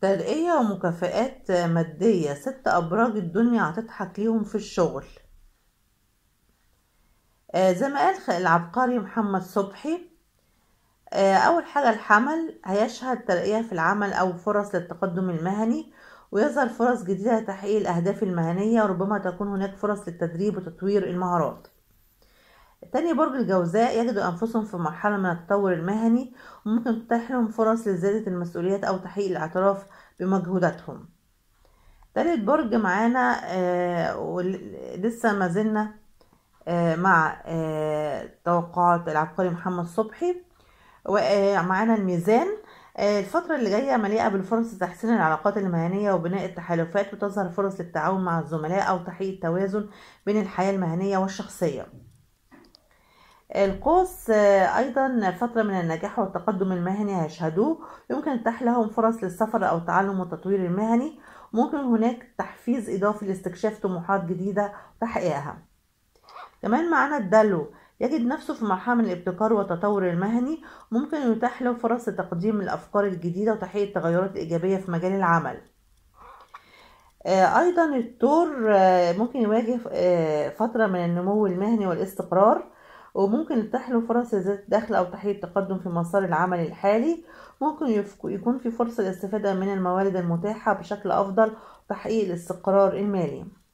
ترقية ومكافآت مادية ست أبراج الدنيا هتضحك ليهم في الشغل آه، زي ما قال العبقري محمد صبحي آه، أول حاجة الحمل هيشهد ترقية في العمل أو فرص للتقدم المهني ويظهر فرص جديدة لتحقيق الأهداف المهنية وربما تكون هناك فرص للتدريب وتطوير المهارات تاني برج الجوزاء يجدوا أنفسهم في مرحلة من التطور المهني وممكن تتاح لهم فرص لزيادة المسؤوليات أو تحقيق الاعتراف بمجهوداتهم تالت برج معانا آه ولسه ما زلنا آه مع آه توقعات العبقري محمد صبحي ومعانا آه، الميزان آه، الفترة اللي جاية مليئة بالفرص لتحسين العلاقات المهنية وبناء التحالفات وتظهر فرص للتعاون مع الزملاء أو تحقيق التوازن بين الحياة المهنية والشخصية القوس آه، أيضا فترة من النجاح والتقدم المهني هيشهدوه يمكن تتاح لهم فرص للسفر أو التعلم والتطوير المهني ممكن هناك تحفيز إضافي لاستكشاف طموحات جديدة وتحقيقها كمان معانا الدلو يجد نفسه في مرحلة من الابتكار والتطور المهني ممكن يتاح له فرص لتقديم الأفكار الجديدة وتحقيق التغيرات الإيجابية في مجال العمل آه، أيضا التور آه، ممكن يواجه فترة من النمو المهني والاستقرار وممكن يتاح له فرص ذات دخل أو تحقيق تقدم في مسار العمل الحالي ممكن يكون في فرصة للاستفاده من الموارد المتاحة بشكل أفضل وتحقيق الاستقرار المالي